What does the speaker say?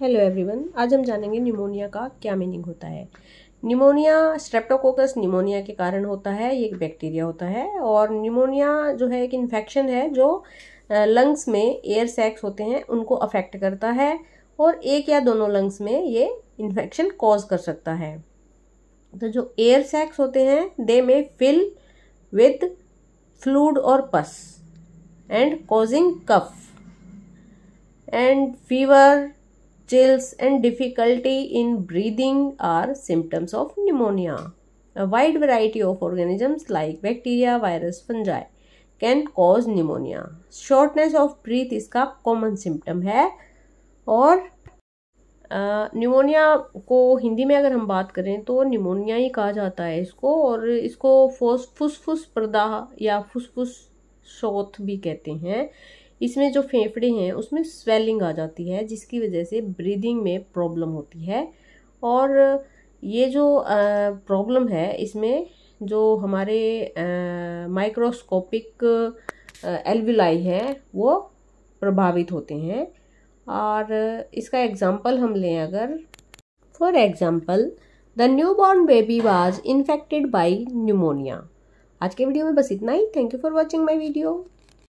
Hello everyone आज हम जानेंगे निमोनिया का क्या मीनिंग होता है निमोनिया स्ट्रेप्टोकोकस निमोनिया के कारण होता है ये एक बैक्टीरिया होता है और निमोनिया जो है एक इन्फेक्शन है जो लंग्स में एयर सैक्स होते हैं उनको अफेक्ट करता है और एक या दोनों लंग्स में ये इन्फेक्शन कॉज कर सकता है तो जो एयर सैक्स होते हैं दे में फिल विथ फ्लूड और pus and causing cough and fever chills and difficulty in breathing are symptoms of pneumonia. A wide variety of organisms like bacteria, virus, fungi can cause pneumonia. Shortness of breath is a common symptom Hai. और pneumonia को हिंदी में अगर हम बात करें तो pneumonia ही कहा जाता है इसको और इसको फोस फुसफुस प्रदाह या फुसफुस शोथ भी कहते हैं इसमें जो फेफड़े हैं उसमें स्वेलिंग आ जाती है जिसकी वजह से ब्रीदिंग में प्रॉब्लम होती है और ये जो प्रॉब्लम है इसमें जो हमारे माइक्रोस्कोपिक एल्विलाई है वो प्रभावित होते हैं और इसका एग्ज़ाम्पल हम लें अगर for example the new born baby was infected by pneumonia आज के वीडियो में बस इतना ही thank you for watching my video